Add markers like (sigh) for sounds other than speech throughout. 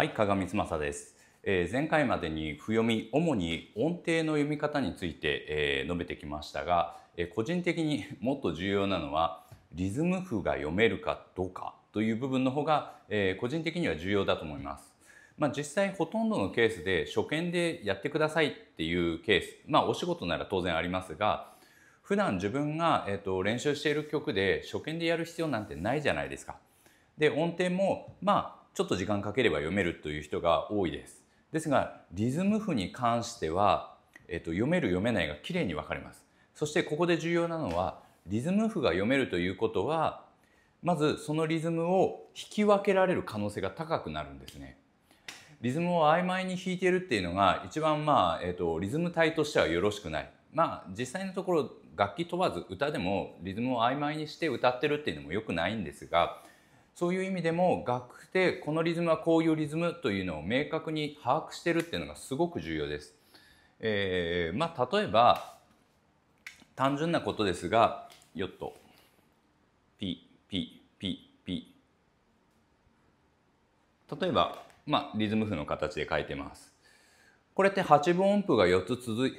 はい、加賀光正です。えー、前回までに譜読み、主に音程の読み方について、えー、述べてきましたが、えー、個人的にもっと重要なのはリズム譜が読めるかどうかという部分の方が、え個人的には重要だと思います。まあ、実際ほとんどのケースで初見でやってくださいっていうケース、まあ、お仕事なら当然ありますが、普段自分が、えー、と練習している曲で初見でやる必要なんてないじゃないですか。で音程もまあちょっと時間かければ読めるという人が多いです。ですがリズム譜に関しては、えっと、読める読めないがきれいに分かれます。そしてここで重要なのはリズム譜が読めるということはまずそのリズムを引き分けられる可能性が高くなるんですね。リズムを曖昧に弾いているっていうのが一番まあ、えーと、リズム体としてはよろしくない。まあ実際のところ楽器問わず歌でもリズムを曖昧にして歌ってるっていうのも良くないんですがそういう意味でも楽譜でこのリズムはこういうリズムというのを明確に把握してるっていうのがすごく重要です。えー、まあ、例えば単純なことですがヨットピピピピ例えば、まあ、リズム譜の形で書いてます。これって8分音符が4つ続い,、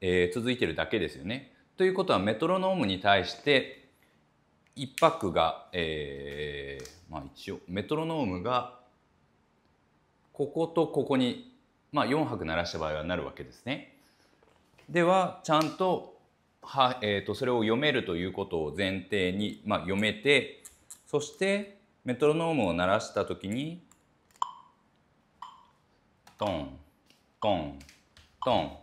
えー、続いてるだけですよね。ということはメトロノームに対して1泊が、えーまあ、一応メトロノームがこことここに、まあ、4拍鳴らした場合はなるわけですね。ではちゃんとは、えーと、とそれを読めるということを前提に、まあ、読めてそしてメトロノームを鳴らした時にトントントン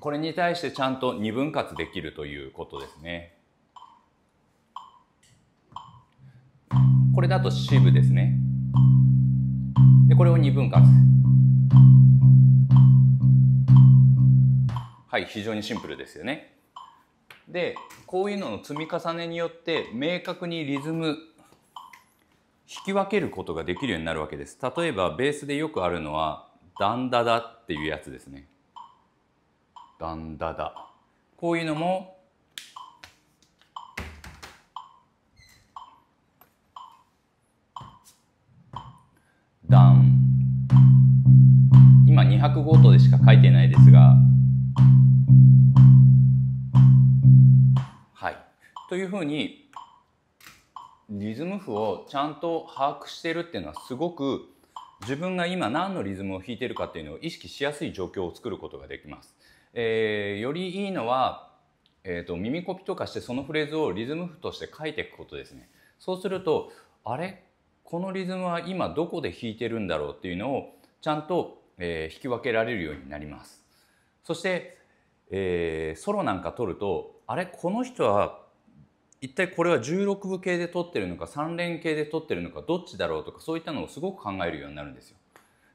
これに対してちゃんと二分割できるということですね。これだと四部ですねでこれを2分割はい非常にシンプルですよねでこういうのの積み重ねによって明確にリズム引き分けることができるようになるわけです例えばベースでよくあるのはダンダダっていうやつですねダンダダこういうのもダウン今205とでしか書いてないですがはいというふうにリズム譜をちゃんと把握してるっていうのはすごく自分が今何のリズムを弾いてるかっていうのを意識しやすい状況を作ることができます。えー、よりいいのは、えーと耳コピとかしてそのフレーズをリズム譜として書いていくことですね。そうするとあれこのリズムは今どこで弾いてるんだろうっていうのをちゃんと、えー、弾き分けられるようになります。そして、えー、ソロなんか取るとあれこの人は一体これは16部系で取ってるのか3連系で取ってるのかどっちだろうとかそういったのをすごく考えるようになるんですよ。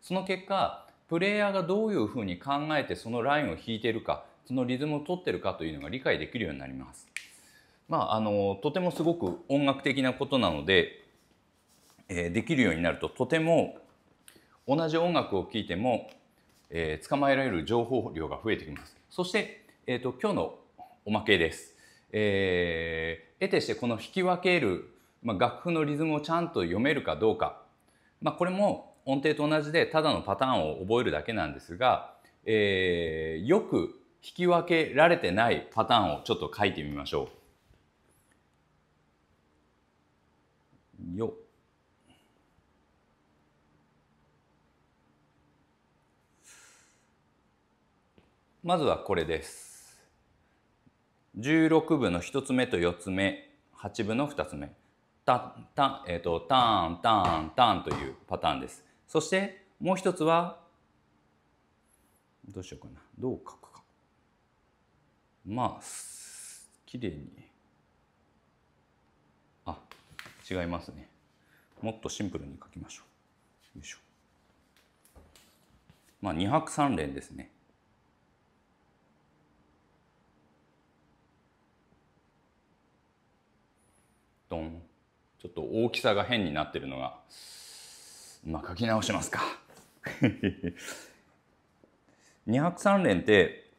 その結果プレイヤーがどういうふうに考えてそのラインを弾いてるかそのリズムを取ってるかというのが理解できるようになります。まあ、あのとてもすごく音楽的なことなのでえできるようになるととても同じ音楽を聴いても、えー、捕まえられる情報量が増えてきます。そして、えーと、今日のおまけです。えー、得てしてこの弾き分ける、まあ、楽譜のリズムをちゃんと読めるかどうか、まあ、これも音程と同じでただのパターンを覚えるだけなんですが、えー、よく弾き分けられてないパターンをちょっと書いてみましょう。よまずはこれです。16部の1つ目と4つ目、8部の2つ目。た、た、えっ、ー、と、ターン、ターン、ターンというパターンです。そしてもう一つは、どうしようかな。どう書くか。まあ、綺麗に。あ、違いますね。もっとシンプルに書きましょう。よいしょ。まあ、2拍3連ですね。ドンちょっと大きさが変になってるのがまあ書き直しますか (laughs) 二拍三連って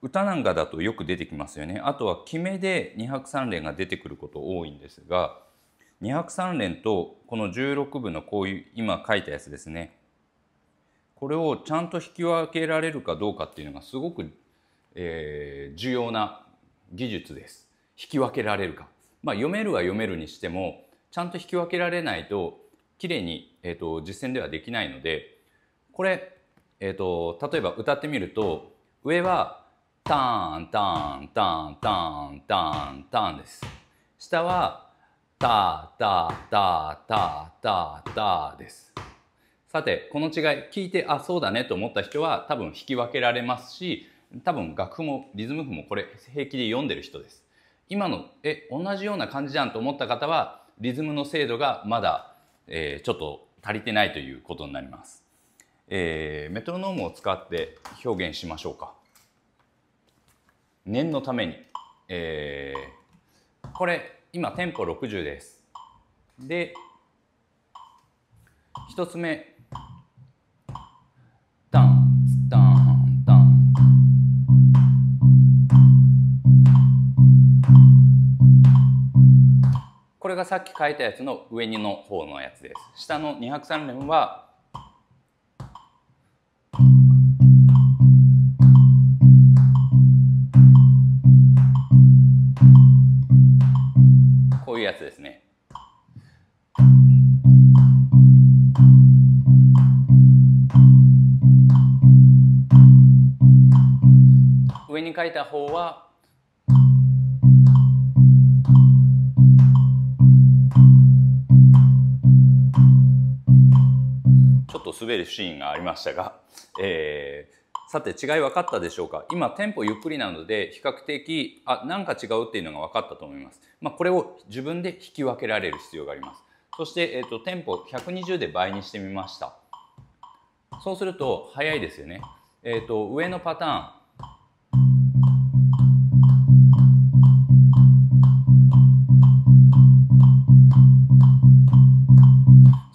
歌なんかだとよく出てきますよねあとは決めで二拍三連が出てくること多いんですが二拍三連とこの16部のこういう今書いたやつですねこれをちゃんと引き分けられるかどうかっていうのがすごく、えー、重要な技術です。引き分けられるかまあ、読めるは読めるにしてもちゃんと引き分けられないときれいに、えーと、実践ではできないのでこれ、えーと、例えば歌ってみると上はターンターンターンターンターンターンです下はタタタタタタですさてこの違い聞いてあそうだねと思った人は多分引き分けられますし多分楽譜もリズム譜もこれ平気で読んでる人です今のえ同じような感じじゃんと思った方はリズムの精度がまだ、えー、ちょっと足りてないということになります、えー、メトロノームを使って表現しましょうか念のために、えー、これ今テンポ60ですで1つ目れがさっき書いたやつの上にの方のやつです下の203連はこういうやつですね上に書いた方はと滑るシーンがありましたが、えー、さて違い分かったでしょうか今テンポゆっくりなので比較的あなんか違うっていうのが分かったと思います、まあ、これを自分で引き分けられる必要がありますそして、えーと、テンポ120で倍にしてみましたそうすると速いですよねえーと、上のパターン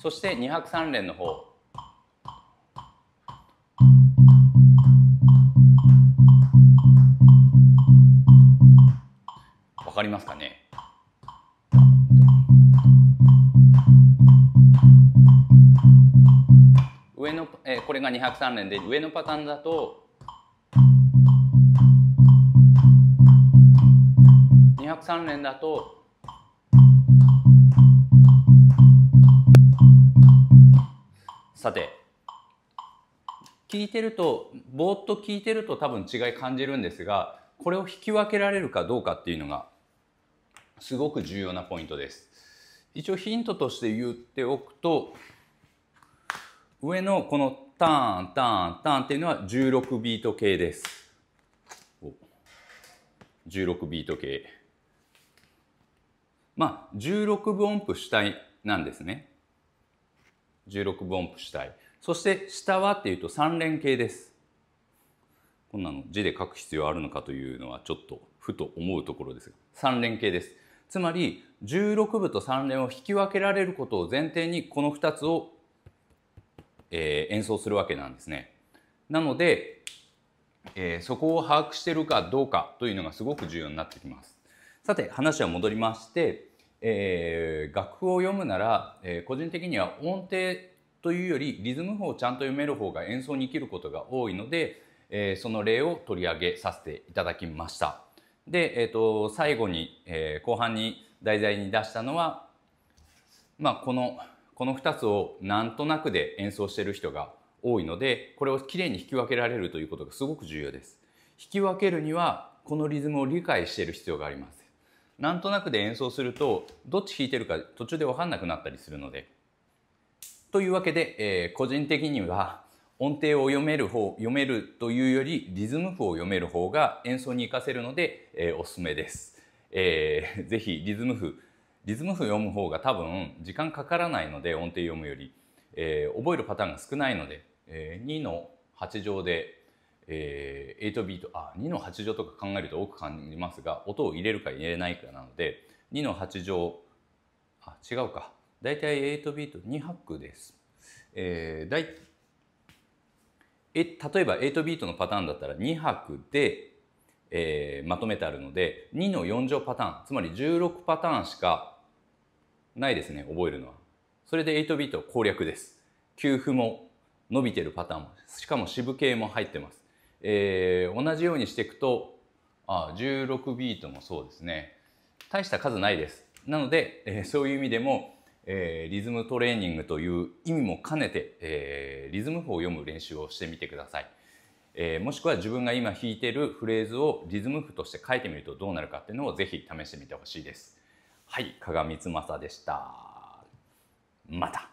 そして2 0 3連の方かりますかね上の、えこれが203連で上のパターンだと203連だとさて聞いてるとぼーっと聞いてると多分違い感じるんですがこれを引き分けられるかどうかっていうのがすごく重要なポイントです。一応ヒントとして言っておくと上のこのターンターンターンっていうのは16ビート系です。16ビート系。まあ16分音符主体なんですね。16分音符主体。そして下はっていうと3連形です。こんなの字で書く必要あるのかというのはちょっとふと思うところですが3連形です。つまり16部と3連を引き分けられることを前提にこの2つを、えー、演奏するわけなんですね。なので、えー、そこを把握してるかどうかというのがすごく重要になってきます。さて話は戻りまして、えー、楽譜を読むなら、え個人的には音程というよりリズム法をちゃんと読める方が演奏に生きることが多いので、えその例を取り上げさせていただきました。で、えーと、最後に、えー、後半に題材に出したのは、まあ、このこの2つをなんとなくで演奏している人が多いのでこれをきれいに引き分けられるということがすごく重要です。引き分けるにはこのリズムを理解している必要があります。なんとなくで演奏するとどっち弾いてるか途中で分かんなくなったりするので。というわけで、えー、個人的には音程を読める方読めるというよりリズム譜を読める方が演奏に活かせるので、えー、おすすめです、えー、(laughs) ぜひリズム譜リズム譜読む方が多分時間かからないので音程読むより、えー、覚えるパターンが少ないので、えー、2の8乗で、えー、8ビートあ2の8乗とか考えると多く感じますが音を入れるか入れないかなので2の8乗あ違うかだいたい8ビート2拍です、えー、だいえ例えば8ビートのパターンだったら2拍で、えー、まとめてあるので2の4乗パターンつまり16パターンしかないですね覚えるのは。それで8ビート攻略です。給付も伸びてるパターンもしかも渋系も入ってます。えー、同じようにしていくとあ16ビートもそうですね大した数ないです。なので、えー、そういう意味でもえー、リズムトレーニングという意味も兼ねて、えー、リズム譜を読む練習をしてみてください、えー、もしくは自分が今弾いてるフレーズをリズム譜として書いてみるとどうなるかっていうのをぜひ試してみてほしいですはい、加賀光正でしたまた